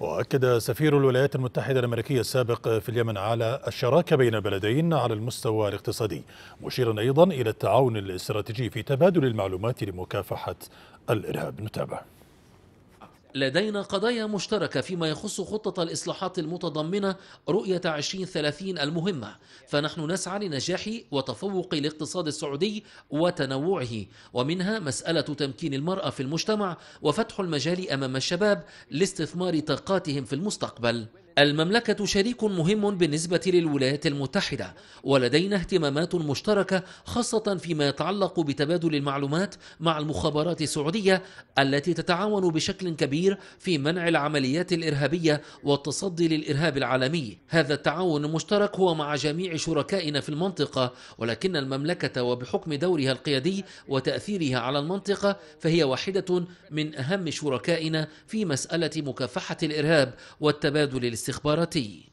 وأكد سفير الولايات المتحدة الأمريكية السابق في اليمن على الشراكة بين البلدين على المستوى الاقتصادي مشيرا أيضا إلى التعاون الاستراتيجي في تبادل المعلومات لمكافحة الإرهاب نتابع لدينا قضايا مشتركة فيما يخص خطة الإصلاحات المتضمنة رؤية 2030 المهمة فنحن نسعى لنجاح وتفوق الاقتصاد السعودي وتنوعه ومنها مسألة تمكين المرأة في المجتمع وفتح المجال أمام الشباب لاستثمار طاقاتهم في المستقبل المملكة شريك مهم بالنسبة للولايات المتحدة ولدينا اهتمامات مشتركة خاصة فيما يتعلق بتبادل المعلومات مع المخابرات السعودية التي تتعاون بشكل كبير في منع العمليات الإرهابية والتصدي للإرهاب العالمي هذا التعاون المشترك هو مع جميع شركائنا في المنطقة ولكن المملكة وبحكم دورها القيادي وتأثيرها على المنطقة فهي واحدة من أهم شركائنا في مسألة مكافحة الإرهاب والتبادل الاستراتيجي الاستخباراتي